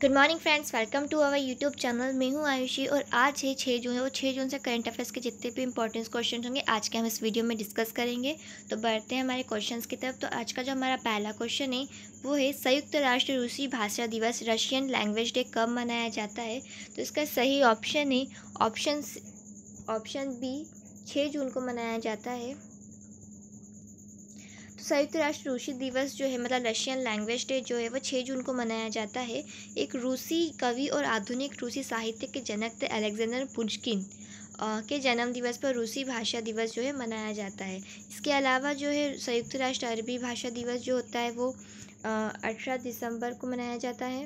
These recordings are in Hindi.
good morning friends welcome to our YouTube channel मैं हूँ आयुषी और आज है छः जून है और छः जून से करंट अफेयर्स के जितने भी इंपॉर्टेंट क्वेश्चन होंगे आज के हम इस वीडियो में डिस्कस करेंगे तो बढ़ते हैं हमारे क्वेश्चंस की तरफ तो आज का जो हमारा पहला क्वेश्चन है वो है संयुक्त राष्ट्र रूसी भाषा दिवस रशियन लैंग्वेज डे कब मनाया जाता है तो इसका सही ऑप्शन है ऑप्शन ऑप्शन बी छः जून को मनाया जाता है संयुक्त राष्ट्र रूसी दिवस जो है मतलब रशियन लैंग्वेज डे जो है वो छः जून को मनाया जाता है एक रूसी कवि और आधुनिक रूसी साहित्य के जनक थे अलेक्जेंडर पुजकिन के जन्म दिवस पर रूसी भाषा दिवस जो है मनाया जाता है इसके अलावा जो है संयुक्त राष्ट्र अरबी भाषा दिवस जो होता है वो अठारह दिसंबर को मनाया जाता है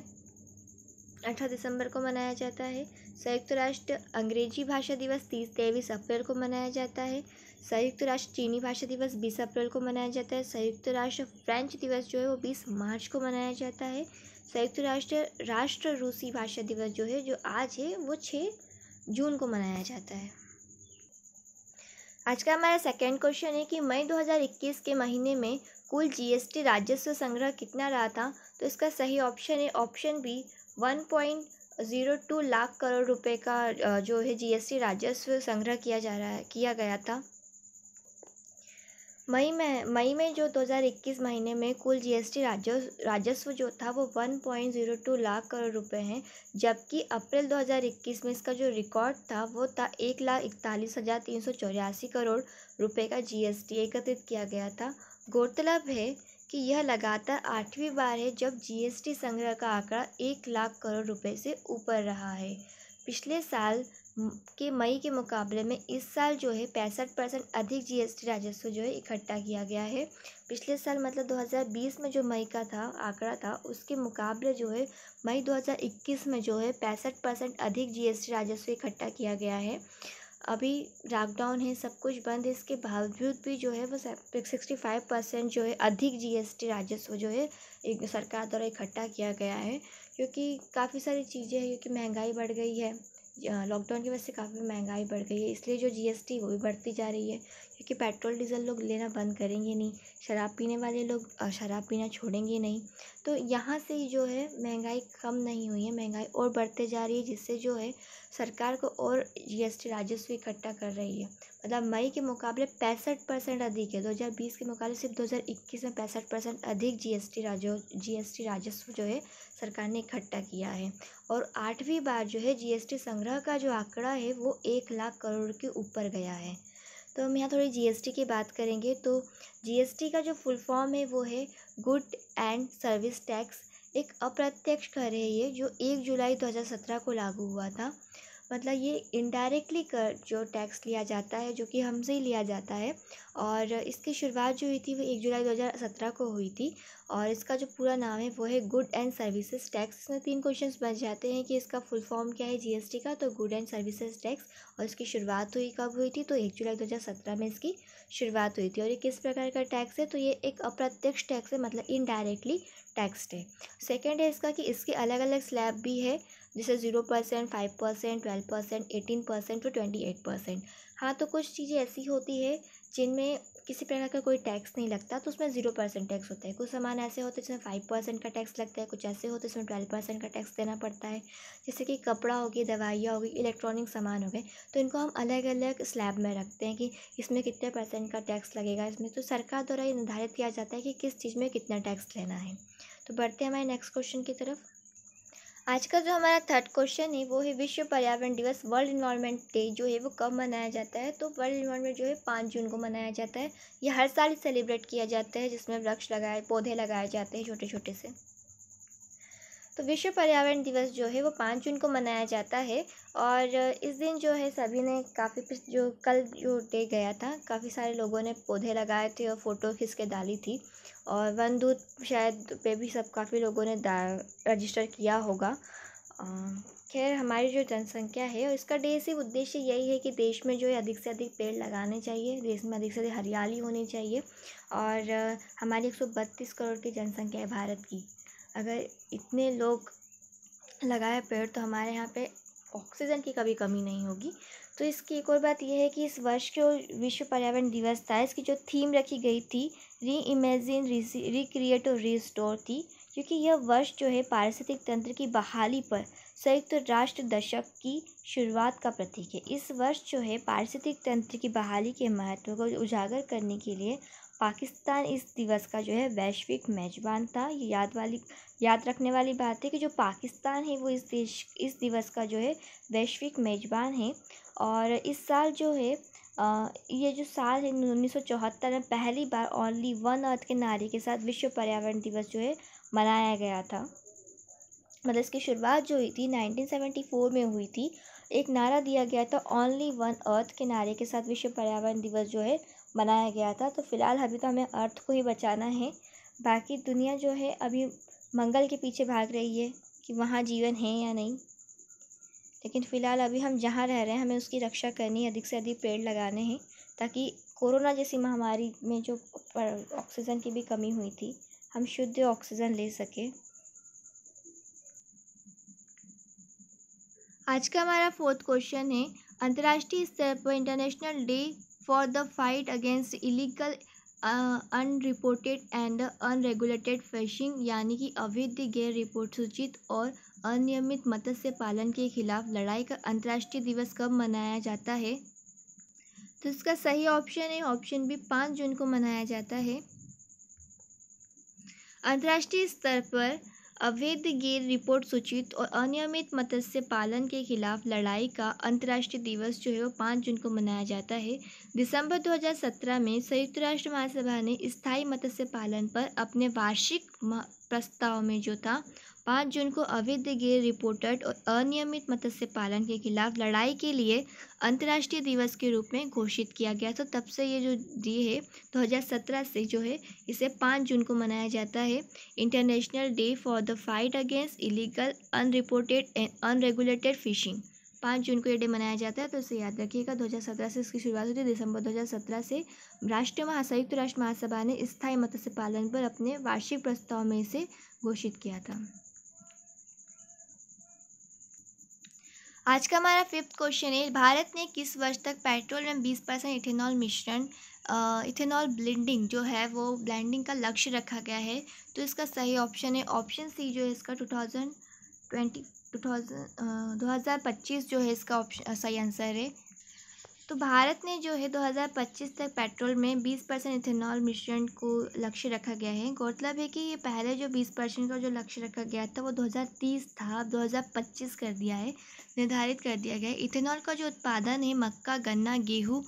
अठारह दिसंबर को मनाया जाता है संयुक्त राष्ट्र अंग्रेजी भाषा दिवस तीस तेईस अप्रैल को मनाया जाता है संयुक्त राष्ट्र चीनी भाषा दिवस बीस अप्रैल को मनाया जाता है संयुक्त राष्ट्र फ्रेंच दिवस जो है वो बीस मार्च को मनाया जाता है संयुक्त राष्ट्र राष्ट्र रूसी भाषा दिवस जो है जो आज है वो छः जून को मनाया जाता है आज का हमारा सेकेंड क्वेश्चन है कि मई 2021 के महीने में कुल जीएसटी राजस्व संग्रह कितना रहा था तो इसका सही ऑप्शन है ऑप्शन बी 1.02 लाख करोड़ रुपए का जो है जीएसटी राजस्व संग्रह किया जा रहा है किया गया था मई में मई में जो 2021 महीने में कुल जीएसटी राजस्व राजस्व जो था वो 1.02 लाख करोड़ रुपए हैं जबकि अप्रैल 2021 में इसका जो रिकॉर्ड था वो था एक लाख इकतालीस हज़ार तीन सौ चौरासी करोड़ रुपए का जीएसटी एकत्रित किया गया था गौरतलब है कि यह लगातार आठवीं बार है जब जीएसटी संग्रह का आंकड़ा एक लाख करोड़ रुपये से ऊपर रहा है पिछले साल के मई के मुकाबले में इस साल जो है पैंसठ परसेंट अधिक जीएसटी राजस्व जो है इकट्ठा किया गया है पिछले साल मतलब 2020 में जो मई का था आंकड़ा था उसके मुकाबले जो है मई 2021 में जो है पैंसठ परसेंट अधिक जीएसटी राजस्व इकट्ठा किया गया है अभी लॉकडाउन है सब कुछ बंद है इसके बावजूद भी जो है वो सिक्सटी फाइव परसेंट जो है अधिक जी राजस्व जो है सरकार द्वारा इकट्ठा किया गया है क्योंकि काफ़ी सारी चीज़ें हैं क्योंकि महंगाई बढ़ गई है लॉकडाउन की वजह से काफ़ी महंगाई बढ़ गई है इसलिए जो जी एस टी वो भी बढ़ती जा रही है क्योंकि पेट्रोल डीज़ल लोग लेना बंद करेंगे नहीं शराब पीने वाले लोग शराब पीना छोड़ेंगे नहीं तो यहाँ से जो है महंगाई कम नहीं हुई है महंगाई और बढ़ते जा रही है जिससे जो है सरकार को और जी एस टी राजस्व इकट्ठा कर रही है मतलब मई के मुकाबले पैंसठ परसेंट अधिक है दो हज़ार बीस के मुकाबले सिर्फ दो हज़ार इक्कीस में पैंसठ परसेंट अधिक जीएसटी राजो जीएसटी राजस्व जो है सरकार ने इकट्ठा किया है और आठवीं बार जो है जीएसटी संग्रह का जो आंकड़ा है वो एक लाख करोड़ के ऊपर गया है तो हम यहाँ थोड़ी जीएसटी की बात करेंगे तो जीएसटी का जो फुल फॉर्म है वो है गुड एंड सर्विस टैक्स एक अप्रत्यक्ष कर है ये जो एक जुलाई 2017 को लागू हुआ था मतलब ये इनडायरेक्टली कर जो टैक्स लिया जाता है जो कि हमसे ही लिया जाता है और इसकी शुरुआत जो हुई थी वो एक जुलाई दो हज़ार सत्रह को हुई थी और इसका जो पूरा नाम है वो है गुड एंड सर्विसेज टैक्स इसमें तीन क्वेश्चंस बन जाते हैं कि इसका फुल फॉर्म क्या है जीएसटी का तो गुड एंड सर्विसेज टैक्स और इसकी शुरुआत हुई कब हुई थी तो एक जुलाई दो हज़ार सत्रह में इसकी शुरुआत हुई थी और ये किस प्रकार का टैक्स है तो ये एक अप्रत्यक्ष टैक्स है मतलब इनडायरेक्टली टैक्स है सेकेंड है इसका कि इसके अलग अलग स्लैब भी है जैसे zero percent five percent twelve percent eighteen percent और ट्वेंटी एट परसेंट हाँ तो कुछ चीज़ें ऐसी होती है जिनमें किसी प्रकार का कोई टैक्स नहीं लगता तो उसमें ज़ीरो परसेंट टैक्स होता है कुछ सामान ऐसे होते हैं जिसमें फाइव परसेंट का टैक्स लगता है कुछ ऐसे होते हैं जिसमें ट्वेल्व परसेंट का टैक्स देना पड़ता है जैसे कि कपड़ा हो गया दवाइयाँ हो गई इलेक्ट्रॉनिक सामान हो गए तो इनको हम अलग अलग स्लैब में रखते हैं कि इसमें कितने परसेंट का टैक्स लगेगा इसमें तो सरकार द्वारा ये निर्धारित किया जाता है कि किस चीज़ में कितना टैक्स लेना है तो बढ़ते हैं हमारे नेक्स्ट क्वेश्चन की तरफ आज का जो हमारा थर्ड क्वेश्चन है वो है विश्व पर्यावरण दिवस वर्ल्ड इन्वायरमेंट डे जो है वो कब मनाया जाता है तो वर्ल्ड इन्वायरमेंट जो है पाँच जून को मनाया जाता है यह हर साल सेलिब्रेट किया जाता है जिसमें वृक्ष लगाए पौधे लगाए जाते हैं छोटे छोटे से तो विश्व पर्यावरण दिवस जो है वो पाँच जून को मनाया जाता है और इस दिन जो है सभी ने काफ़ी जो कल जो डे गया था काफ़ी सारे लोगों ने पौधे लगाए थे और फ़ोटो खींच के डाली थी और वन दूत शायद पे भी सब काफ़ी लोगों ने रजिस्टर किया होगा खैर हमारी जो जनसंख्या है और इसका डे उद्देश्य यही है कि देश में जो है अधिक से अधिक पेड़ लगाने चाहिए देश में अधिक से अधिक हरियाली होनी चाहिए और हमारी एक सौ बत्तीस करोड़ की जनसंख्या है भारत की अगर इतने लोग लगाए पेड़ तो हमारे यहाँ पे ऑक्सीजन की कभी कमी नहीं होगी तो इसकी एक और बात यह है कि इस वर्ष जो विश्व पर्यावरण दिवस था इसकी जो थीम रखी गई थी री इमेजिन रिक्रिएट और रिस्टोर थी क्योंकि यह वर्ष जो है पारिस्थितिक तंत्र की बहाली पर संयुक्त राष्ट्र दशक की शुरुआत का प्रतीक है इस वर्ष जो है पारिस्थितिक तंत्र की बहाली के महत्व को उजागर करने के लिए पाकिस्तान इस दिवस का जो है वैश्विक मेजबान था ये याद वाली याद रखने वाली बात है कि जो पाकिस्तान है वो इस देश इस दिवस का जो है वैश्विक मेजबान है और इस साल जो है आ, ये जो साल है उन्नीस में पहली बार ओनली वन अर्थ के नारे के साथ विश्व पर्यावरण दिवस जो है मनाया गया था मतलब इसकी शुरुआत जो हुई थी 1974 में हुई थी एक नारा दिया गया था ओनली वन अर्थ के नारे के साथ विश्व पर्यावरण दिवस जो है बनाया गया था तो फ़िलहाल अभी तो हमें अर्थ को ही बचाना है बाकी दुनिया जो है अभी मंगल के पीछे भाग रही है कि वहाँ जीवन है या नहीं लेकिन फ़िलहाल अभी हम जहाँ रह रहे हैं हमें उसकी रक्षा करनी है अधिक से अधिक पेड़ लगाने हैं ताकि कोरोना जैसी महामारी में जो ऑक्सीजन की भी कमी हुई थी हम शुद्ध ऑक्सीजन ले सकें आज का हमारा फोर्थ क्वेश्चन है अंतर्राष्ट्रीय स्तर पर international day for the fight against illegal unreported and unregulated fishing यानी कि अवैध गैर रिपोर्ट सूचित और अनियमित मत्स्य पालन के खिलाफ लड़ाई का अंतर्राष्ट्रीय दिवस कब मनाया जाता है तो इसका सही ऑप्शन है ऑप्शन बी पाँच जून को मनाया जाता है अंतर्राष्ट्रीय स्तर पर अवैध गैर रिपोर्ट सूचित और अनियमित मत्स्य पालन के खिलाफ लड़ाई का अंतर्राष्ट्रीय दिवस जो है वो पाँच जून को मनाया जाता है दिसंबर 2017 में संयुक्त राष्ट्र महासभा ने स्थायी मत्स्य पालन पर अपने वार्षिक प्रस्ताव में जो था पाँच जून को अवैध गिर रिपोर्टेड और अनियमित मत्स्य पालन के खिलाफ लड़ाई के लिए अंतर्राष्ट्रीय दिवस के रूप में घोषित किया गया तो तब से ये जो डे है 2017 से जो है इसे पाँच जून को मनाया जाता है international day for the fight against illegal unreported and unregulated fishing पाँच जून को ये डे मनाया जाता है तो इसे याद रखिएगा 2017 से इसकी शुरुआत होती है दिसंबर 2017 से राष्ट्रीय महा संयुक्त राष्ट्र महासभा ने स्थायी मत्स्य पालन पर अपने वार्षिक प्रस्ताव में इसे घोषित किया था आज का हमारा फिफ्थ क्वेश्चन है भारत ने किस वर्ष तक पेट्रोल में बीस परसेंट इथेनॉल मिश्रण इथेनॉल ब्लेंडिंग जो है वो ब्लेंडिंग का लक्ष्य रखा गया है तो इसका सही ऑप्शन है ऑप्शन सी जो है इसका two thousand twenty two thousand दो हज़ार पच्चीस जो है इसका ऑप्शन सही आंसर है तो भारत ने जो है 2025 तक पेट्रोल में 20 परसेंट इथेनॉल मिश्रण को लक्ष्य रखा गया है गौरतलब है कि ये पहले जो 20 परसेंट का जो लक्ष्य रखा गया था वो 2030 था अब 2025 कर दिया है निर्धारित कर दिया गया है इथेनॉल का जो उत्पादन है मक्का गन्ना गेहूँ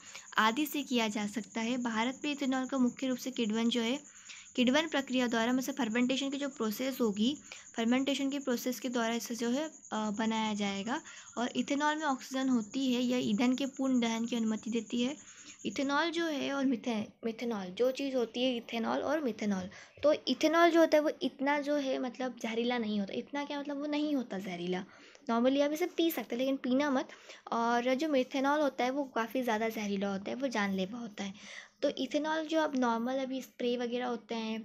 आदि से किया जा सकता है भारत में इथेनॉल का मुख्य रूप से किडवन जो है किडवन प्रक्रिया द्वारा मतलब फर्मेंटेशन की जो प्रोसेस होगी फर्मेंटेशन की प्रोसेस के द्वारा इसे जो है बनाया जाएगा और इथेनॉल में ऑक्सीजन होती है यह ईंधन के पूर्ण दहन की अनुमति देती है इथेनॉल जो है और मिथे मिथेनॉल जो चीज़ होती है इथेनॉल और मिथेनॉल तो इथेनॉल जो होता है वो इतना जो है मतलब जहरीला नहीं होता इतना क्या मतलब वो नहीं होता जहरीला नॉर्मली आप इसे पी सकते हैं लेकिन पीना मत और जो मिथेनॉल होता है वो काफ़ी ज़्यादा जहरीला होता है वो जानलेवा होता है तो इथेनॉल जो अब नॉर्मल अभी स्प्रे वगैरह होते हैं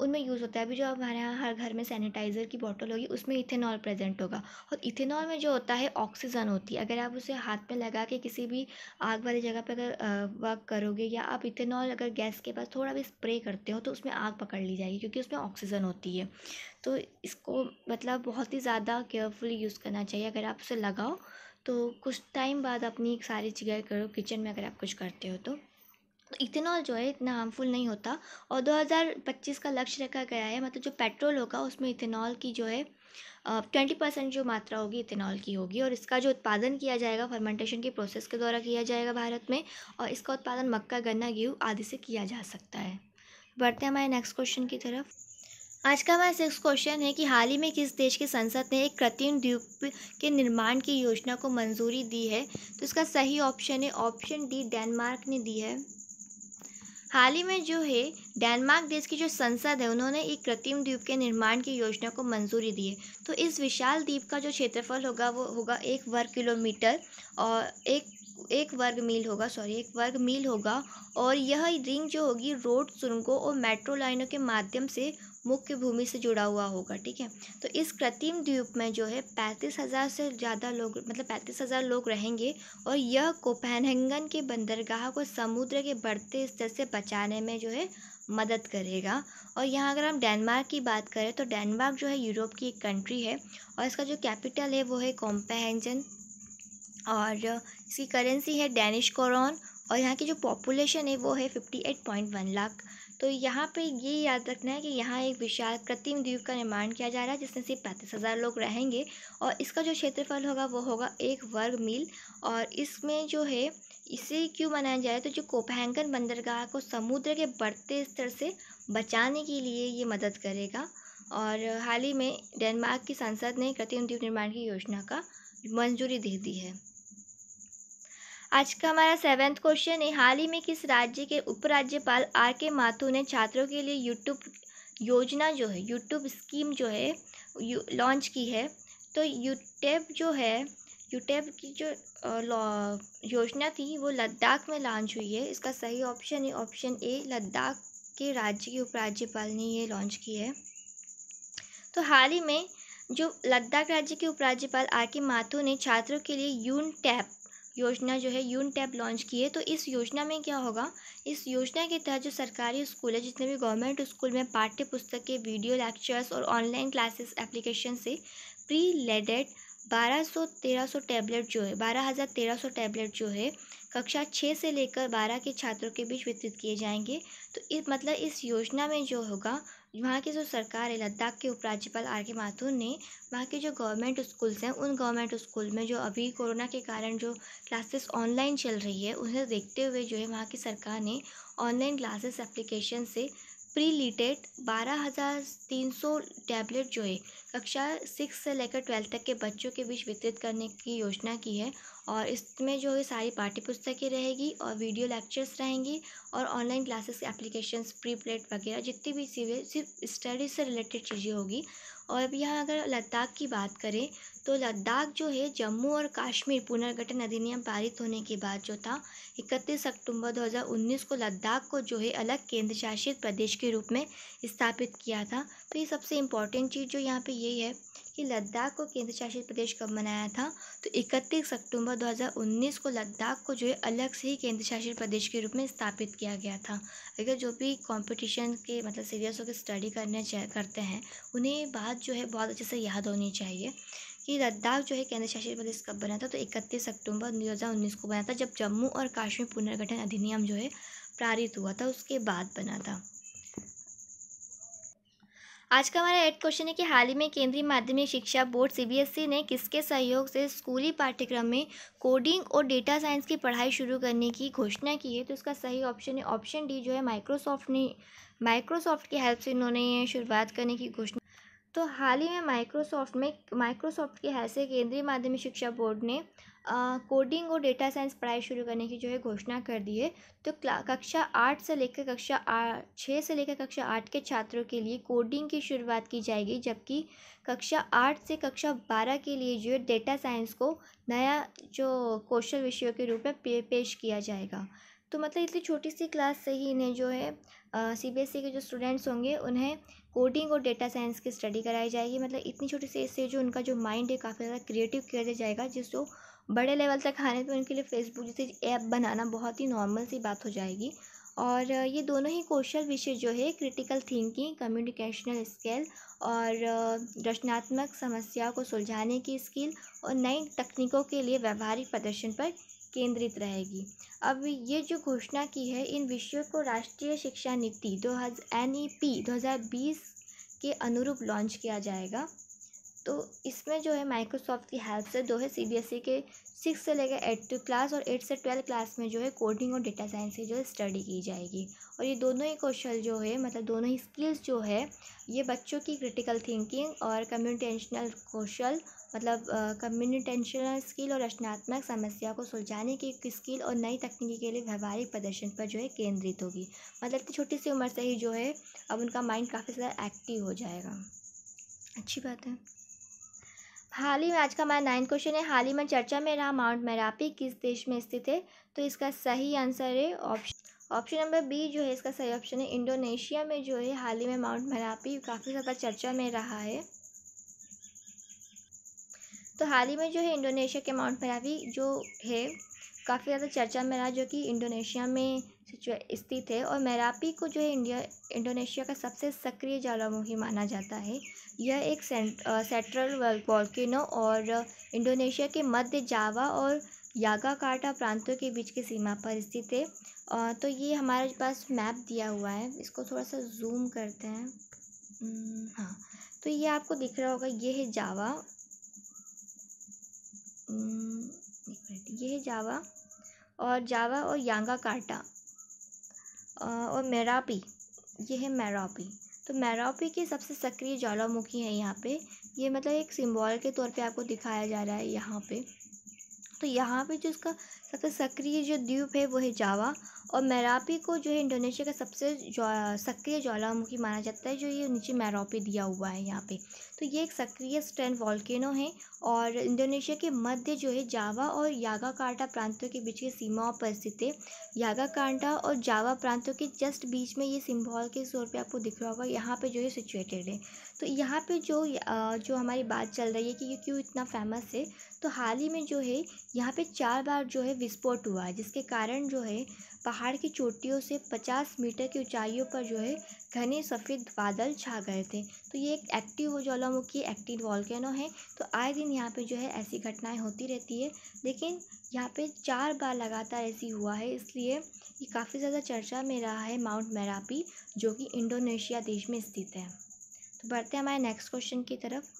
उनमें यूज़ होता है अभी जो हमारे यहाँ हर घर में सैनिटाइज़र की बॉटल होगी उसमें इथेनॉल प्रेजेंट होगा और इथेनॉल में जो होता है ऑक्सीजन होती है अगर आप उसे हाथ में लगा के किसी भी आग वाली जगह पर अगर वर्क करोगे या आप इथेनॉल अगर गैस के पास थोड़ा भी स्प्रे करते हो तो उसमें आग पकड़ ली जाएगी क्योंकि उसमें ऑक्सीजन होती है तो इसको मतलब बहुत ही ज़्यादा केयरफुली यूज़ करना चाहिए अगर आप उसे लगाओ तो कुछ टाइम बाद अपनी सारी चीज़ें करो किचन में अगर आप कुछ करते हो तो इथेनॉल जो है इतना हार्मफुल नहीं होता और 2025 का लक्ष्य रखा गया है मतलब जो पेट्रोल होगा उसमें इथेनॉल की जो है ट्वेंटी परसेंट जो मात्रा होगी इथेनॉल की होगी और इसका जो उत्पादन किया जाएगा फर्मेंटेशन के प्रोसेस के द्वारा किया जाएगा भारत में और इसका उत्पादन मक्का गन्ना गेहूँ आदि से किया जा सकता है बढ़ते हैं हमारे नेक्स्ट क्वेश्चन की तरफ आज का हमारा सिक्स क्वेश्चन है कि हाल ही में किस देश की संसद ने एक कृत्रिम द्वीप के निर्माण की योजना को मंजूरी दी है तो इसका सही ऑप्शन है ऑप्शन डी डेनमार्क ने दी है हाल ही में जो है डेनमार्क देश की जो संसद है उन्होंने एक कृत्रिम द्वीप के निर्माण की योजना को मंजूरी दी है तो इस विशाल द्वीप का जो क्षेत्रफल होगा वो होगा एक वर्ग किलोमीटर और एक एक वर्ग मील होगा सॉरी एक वर्ग मील होगा और यह रिंग जो होगी रोड सुरंगों और मेट्रो लाइनों के माध्यम से मुख्य भूमि से जुड़ा हुआ होगा ठीक है तो इस कृत्रिम द्वीप में जो है पैंतीस हज़ार से ज़्यादा लोग मतलब पैंतीस हज़ार लोग रहेंगे और यह कोपहनहंगन के बंदरगाह को समुद्र के बढ़ते स्तर से बचाने में जो है मदद करेगा और यहाँ अगर हम डेनमार्क की बात करें तो डेनमार्क जो है यूरोप की एक कंट्री है और इसका जो कैपिटल है वो है कॉम्पेहेंजन और इसकी करेंसी है डैनिश कॉरन और यहाँ की जो पॉपुलेशन है वो है fifty eight point one lakh तो यहाँ पे ये याद रखना है कि यहाँ एक विशाल कृत्रिम द्वीप का निर्माण किया जा रहा है जिसमें सिर्फ पैंतीस हज़ार लोग रहेंगे और इसका जो क्षेत्रफल होगा वो होगा एक वर्ग मील और इसमें जो है इसे क्यों बनाया जा रहा है तो जो कोपहंगन बंदरगाह को समुद्र के बढ़ते स्तर से बचाने के लिए ये मदद करेगा और हाल ही में डेनमार्क की संसद ने कृत्रिम द्वीप निर्माण की योजना का मंजूरी दे दी है आज का हमारा सेवेंथ क्वेश्चन है हाल ही में किस राज्य के उपराज्यपाल आर के माथुर ने छात्रों के लिए यूट्यूब योजना जो है यूट्यूब स्कीम जो है लॉन्च की है तो यूटेब जो है यूटेब की जो योजना थी वो लद्दाख में लॉन्च हुई है इसका सही ऑप्शन है ऑप्शन ए लद्दाख के राज्य के उपराज्यपाल ने ये लॉन्च की है तो हाल ही में जो लद्दाख राज्य के उपराज्यपाल आर के माथुर ने छात्रों के लिए यून टैप योजना जो है यून टैब लॉन्च की है तो इस योजना में क्या होगा इस योजना के तहत जो सरकारी स्कूल है जितने भी गवर्नमेंट स्कूल में पाठ्य पुस्तक के वीडियो लेक्चर्स और ऑनलाइन क्लासेस एप्लीकेशन से प्री लेडेड बारह सौ तेरह सौ टैबलेट जो है बारह हज़ार तेरह सौ टैबलेट जो है कक्षा छः से लेकर बारह के छात्रों के बीच वितरित किए जाएंगे तो इस मतलब इस योजना में जो होगा वहाँ की जो सरकार है लद्दाख के उपराज्यपाल आर के माथुर ने वहाँ के जो गवर्नमेंट स्कूल्स हैं उन गवर्नमेंट स्कूल में जो अभी कोरोना के कारण जो क्लासेस ऑनलाइन चल रही है उन्हें देखते हुए जो है वहाँ की सरकार ने ऑनलाइन क्लासेस एप्लीकेशन से प्री लिटेड बारह हज़ार तीन सौ टैबलेट जो है कक्षा सिक्स से लेकर ट्वेल्थ तक के बच्चों के बीच वितरित करने की योजना की है और इसमें जो है सारी पाठ्य पुस्तकें रहेगी और वीडियो लेक्चर्स रहेंगी और online classes applications pre plate वगैरह जितनी भी चीज़ें सिर्फ स्टडी से रिलेटेड चीज़ें होगी और अब यहाँ अगर लद्दाख की बात करें तो लद्दाख जो है जम्मू और कश्मीर पुनर्गठन अधिनियम पारित होने के बाद जो था इकतीस अक्टूबर 2019 को लद्दाख को जो है अलग केंद्र शासित प्रदेश के रूप में स्थापित किया था तो ये सबसे इम्पॉर्टेंट चीज़ जो यहाँ पे यही है कि लद्दाख को केंद्र शासित प्रदेश कब बनाया था तो 31 अक्टूबर 2019 को लद्दाख को जो है अलग से ही केंद्र शासित प्रदेश के रूप में स्थापित किया गया था अगर जो भी कंपटीशन के मतलब सीरियस होकर स्टडी करने करते हैं उन्हें बात जो है बहुत अच्छे से याद होनी चाहिए कि लद्दाख जो है केंद्र शासित प्रदेश कब बना था तो इकतीस अक्टूबर दो को बना था जब जम्मू और काश्मीर पुनर्गठन अधिनियम जो है पारित हुआ था उसके बाद बना था आज का हमारा एड क्वेश्चन है कि हाल ही में केंद्रीय माध्यमिक शिक्षा बोर्ड सीबीएसई ने किसके सहयोग से स्कूली पाठ्यक्रम में कोडिंग और डेटा साइंस की पढ़ाई शुरू करने की घोषणा की है तो इसका सही ऑप्शन है ऑप्शन डी जो है माइक्रोसॉफ्ट ने माइक्रोसॉफ्ट की हेल्प से इन्होंने शुरुआत करने की घोषणा तो हाल ही में माइक्रोसॉफ्ट में माइक्रोसॉफ्ट की हैसे से केंद्रीय माध्यमिक शिक्षा बोर्ड ने कोडिंग और डेटा साइंस पढ़ाई शुरू करने की जो है घोषणा कर दी है तो कक्षा आठ से लेकर कक्षा छः से लेकर कक्षा आठ के छात्रों के लिए कोडिंग की शुरुआत की जाएगी जबकि कक्षा आठ से कक्षा बारह के लिए जो है डेटा साइंस को नया जो कौशल विषयों के रूप में पे, पेश किया जाएगा तो मतलब इतनी छोटी सी क्लास से ही इन्हें जो है सी बी एस ई के जो स्टूडेंट्स होंगे उन्हें कोडिंग और डेटा साइंस की स्टडी कराई जाएगी मतलब इतनी छोटी सी इससे से जो उनका जो माइंड है काफ़ी ज़्यादा क्रिएटिव किया जाएगा जिसको बड़े लेवल तक आने पर उनके लिए फेसबुक जैसे ऐप बनाना बहुत ही नॉर्मल सी बात हो जाएगी और ये दोनों ही कौशल विषय जो है क्रिटिकल थिंकिंग कम्युनिकेशनल स्किल और रचनात्मक समस्याओं को सुलझाने की स्किल और नई तकनीकों के लिए व्यवहारिक प्रदर्शन पर केंद्रित रहेगी अब ये जो घोषणा की है इन विषयों को राष्ट्रीय शिक्षा नीति दो एन ई पी दो हज़ार बीस के अनुरूप लॉन्च किया जाएगा तो इसमें जो है माइक्रोसॉफ्ट की हेल्प से दो है सी बी एस ई के सिक्स से लेकर एट क्लास और एट्थ से ट्वेल्थ क्लास में जो है कोडिंग और डेटा साइंस की जो है स्टडी की जाएगी और ये दोनों ही कौशल जो है मतलब दोनों ही स्किल्स जो है ये बच्चों की क्रिटिकल थिंकिंग और कम्युनिटेशनल कौशल मतलब कम्युनिटेंशनल स्किल और रचनात्मक समस्या को सुलझाने की स्किल और नई तकनीकी के लिए व्यवहारिक प्रदर्शन पर जो है केंद्रित होगी मतलब कि छोटी सी उम्र से ही जो है अब उनका माइंड काफ़ी ज़्यादा एक्टिव हो जाएगा अच्छी बात है हाल ही में आज का हमारा नाइन्थ क्वेश्चन है हाल ही में चर्चा में रहा माउंट मैरापी किस देश में स्थित है तो इसका सही आंसर है ऑप्शन ऑप्शन नंबर बी जो है इसका सही ऑप्शन है इंडोनेशिया में जो है हाल ही में माउंट मैरापी काफ़ी ज़्यादा चर्चा में रहा है तो हाल ही में जो है इंडोनेशिया के माउंट मरावी जो है काफ़ी ज़्यादा चर्चा में रहा जो कि इंडोनेशिया में स्थित है और मैरापी को जो है इंडिया इंडोनेशिया का सबसे सक्रिय ज्वालामुखी माना जाता है यह एक सेंट्रल वॉल्किनो और इंडोनेशिया के मध्य जावा और यागाकाटा प्रांतों के बीच की सीमा पर स्थित है तो ये हमारे पास मैप दिया हुआ है इसको थोड़ा सा जूम करते हैं हाँ तो ये आपको दिख रहा होगा ये है जावा ये है जावा और जावा और यांगा काटा और मेरापी ये है मेरापी तो मेरापी के सबसे सक्रिय ज्वालामुखी है यहाँ पे ये मतलब एक सिंबल के तौर पे आपको दिखाया जा रहा है यहाँ पे तो यहाँ पे जो इसका सबसे सक्रिय जो द्वीप है वो है जावा और मैरापी को जो है इंडोनेशिया का सबसे सक्रिय ज्वालामुखी माना जाता है जो ये नीचे मैरापी दिया हुआ है यहाँ पे तो ये एक सक्रिय स्टैंड वॉल्केनो है और इंडोनेशिया के मध्य जो है जावा और यागाकांटा प्रांतों के बीच की सीमाओं पर स्थित है यागाकांटा और जावा प्रांतों के जस्ट बीच में ये सिम्बॉल के तौर पर आपको दिख रहा होगा यहाँ पर जो है सिचुएटेड है तो यहाँ पर जो जो हमारी बात चल रही है कि ये क्यों इतना फेमस है तो हाल ही में जो है यहाँ पर चार बार जो है विस्फोट हुआ है जिसके कारण जो है पहाड़ पहाड़ की चोटियों से पचास मीटर की ऊंचाइयों पर जो है घने सफ़ेद बादल छा गए थे तो ये एक एक्टिव ज्वालामुखी एक्टिव वॉल्केनो है तो आए दिन यहाँ पे जो है ऐसी घटनाएं होती रहती है लेकिन यहाँ पे चार बार लगातार ऐसी हुआ है इसलिए ये काफ़ी ज़्यादा चर्चा में रहा है माउंट मैरापी जो कि इंडोनेशिया देश में स्थित है तो बढ़ते हैं हमारे नेक्स्ट क्वेश्चन की तरफ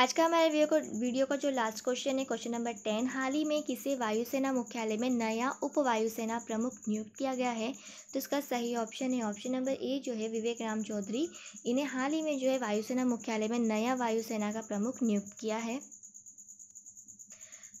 आज का हमारे वीडियो को वीडियो का जो लास्ट क्वेश्चन है क्वेश्चन नंबर टेन हाल ही में किसे वायुसेना मुख्यालय में नया उप वायुसेना प्रमुख नियुक्त किया गया है तो इसका सही ऑप्शन है ऑप्शन नंबर ए जो है विवेक राम चौधरी इन्हें हाल ही में जो है वायुसेना मुख्यालय में नया वायुसेना का प्रमुख नियुक्त किया है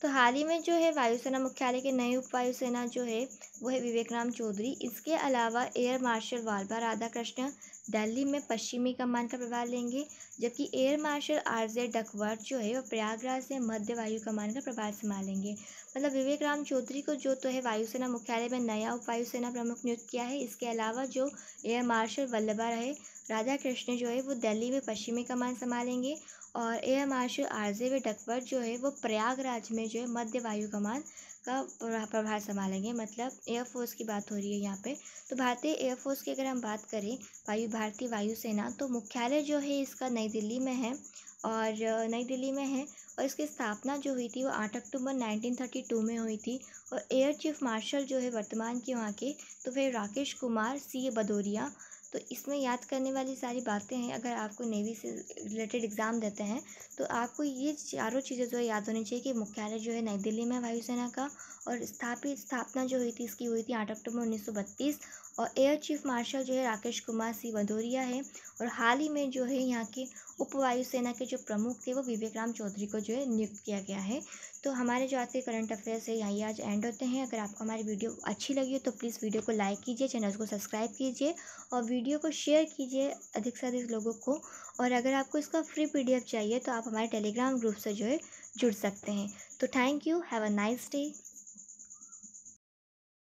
तो हाल ही में जो है वायुसेना मुख्यालय के नए उप वायुसेना जो है वो है विवेक राम चौधरी इसके अलावा एयर मार्शल वालभा राधाकृष्ण दिल्ली में पश्चिमी कमान का प्रभार लेंगे जबकि air marshal R J Duckworth जो है वो प्रयागराज से मध्य वायु कमान का प्रभार संभालेंगे मतलब विवेक राम चौधरी को जो तो है वायुसेना मुख्यालय में नया उप वायुसेना प्रमुख नियुक्त किया है इसके अलावा जो एयर मार्शल वल्लभा रहे राधा कृष्ण जो है वो दिल्ली में पश्चिमी कमान संभालेंगे और एयर मार्शल आर वे डकवर जो है वो प्रयागराज में जो है मध्य वायु कमान का प्रभार संभालेंगे मतलब एयरफोर्स की बात हो रही है यहाँ पे तो भारतीय एयरफोर्स की अगर हम बात करें वायु भारतीय वायुसेना तो मुख्यालय जो है इसका नई दिल्ली में है और नई दिल्ली में है और इसकी स्थापना जो हुई थी वो आठ अक्टूबर 1932 में हुई थी और एयर चीफ मार्शल जो है वर्तमान के वहाँ के तो फिर राकेश कुमार सी ए भदौरिया तो इसमें याद करने वाली सारी बातें हैं अगर आपको नेवी से रिलेटेड एग्ज़ाम देते हैं तो आपको ये चारों चीज़ें जो है याद होनी चाहिए कि मुख्यालय जो है नई दिल्ली में वायुसेना का और स्थापित स्थापना जो हुई थी इसकी हुई थी आठ अक्टूबर उन्नीस और एयर चीफ मार्शल जो है राकेश कुमार सिंह भदौरिया है और हाल ही में जो है यहाँ के उप वायुसेना के जो प्रमुख थे वो विवेक राम चौधरी को जो है नियुक्त किया गया है तो हमारे जो आज के करंट अफेयर्स है यहीं आज एंड होते हैं अगर आपको हमारी वीडियो अच्छी लगी हो तो प्लीज़ वीडियो को लाइक कीजिए चैनल को सब्सक्राइब कीजिए और वीडियो को शेयर कीजिए अधिक से अधिक लोगों को और अगर आपको इसका फ्री पी चाहिए तो आप हमारे टेलीग्राम ग्रुप से जो है जुड़ सकते हैं तो thank you have a nice day